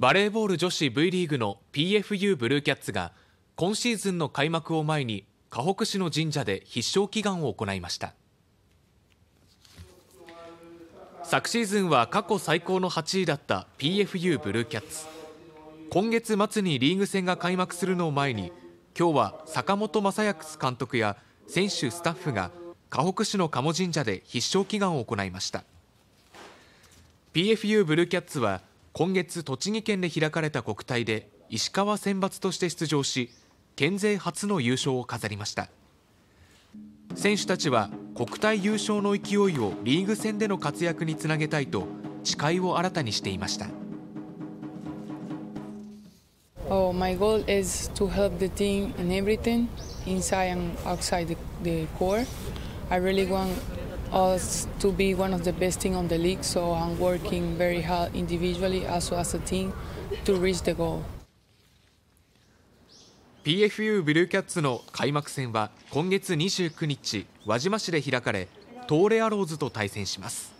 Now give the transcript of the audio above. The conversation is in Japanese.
バレーボール女子 V リーグの PFU ブルーキャッツが今シーズンの開幕を前に河北市の神社で必勝祈願を行いました昨シーズンは過去最高の8位だった PFU ブルーキャッツ今月末にリーグ戦が開幕するのを前に今日は坂本正康監督や選手スタッフが河北市の鴨神社で必勝祈願を行いました PFU ブルーキャッツは今月栃木県で開かれた国体で石川選抜として出場し県勢初の優勝を飾りました選手たちは国体優勝の勢いをリーグ戦での活躍につなげたいと誓いを新たにしていました Oh, my goal is to help the team in everything, inside and outside the, c o r I really want us to be one of the best team on the league. So I'm working very hard individually as well as a team to reach the goal. PFU ブルーキャッツの開幕戦は今月29日輪島市で開かれ東レアローズと対戦します。